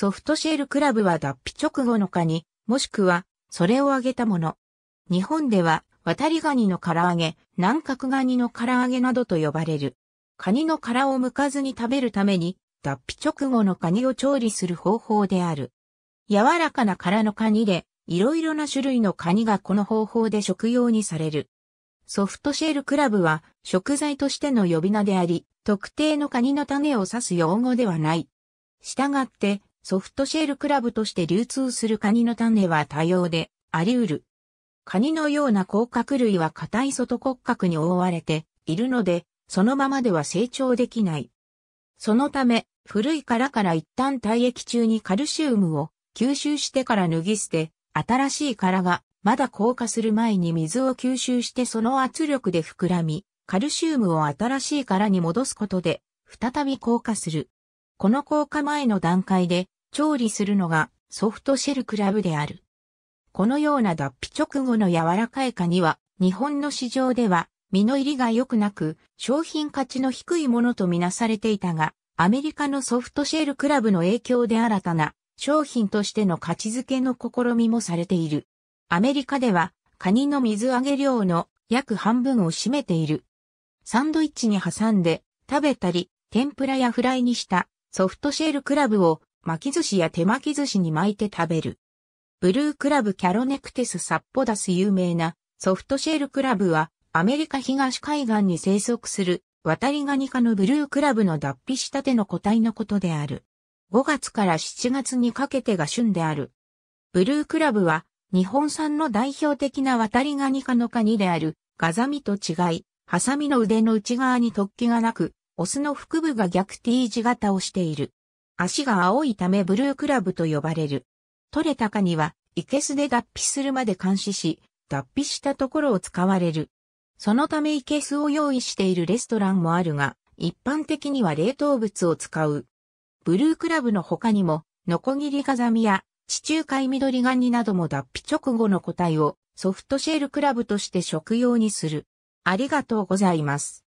ソフトシェルクラブは脱皮直後のカニ、もしくは、それを揚げたもの。日本では、渡りガニの唐揚げ、南角ガニの唐揚げなどと呼ばれる。カニの殻を剥かずに食べるために、脱皮直後のカニを調理する方法である。柔らかな殻のカニで、いろいろな種類のカニがこの方法で食用にされる。ソフトシェルクラブは食材としての呼び名であり、特定のカニの種を指す用語ではない。したがって、ソフトシェルクラブとして流通するカニの種は多様であり得る。カニのような甲殻類は硬い外骨格に覆われているので、そのままでは成長できない。そのため、古い殻から一旦体液中にカルシウムを吸収してから脱ぎ捨て、新しい殻がまだ硬化する前に水を吸収してその圧力で膨らみ、カルシウムを新しい殻に戻すことで、再び硬化する。この効果前の段階で調理するのがソフトシェルクラブである。このような脱皮直後の柔らかいカニは日本の市場では身の入りが良くなく商品価値の低いものとみなされていたがアメリカのソフトシェルクラブの影響で新たな商品としての価値づけの試みもされている。アメリカではカニの水揚げ量の約半分を占めている。サンドイッチに挟んで食べたり、天ぷらやフライにしたソフトシェルクラブを巻き寿司や手巻き寿司に巻いて食べる。ブルークラブキャロネクテスサッポダス有名なソフトシェルクラブはアメリカ東海岸に生息する渡りガニ科のブルークラブの脱皮したての個体のことである。5月から7月にかけてが旬である。ブルークラブは日本産の代表的な渡りガニ科のカニであるガザミと違い、ハサミの腕の内側に突起がなく、オスの腹部が逆 T 字型をしている。足が青いためブルークラブと呼ばれる。取れたカニは、イケスで脱皮するまで監視し、脱皮したところを使われる。そのためイケスを用意しているレストランもあるが、一般的には冷凍物を使う。ブルークラブの他にも、ノコギリガザミや地中海緑ガニなども脱皮直後の個体をソフトシェルクラブとして食用にする。ありがとうございます。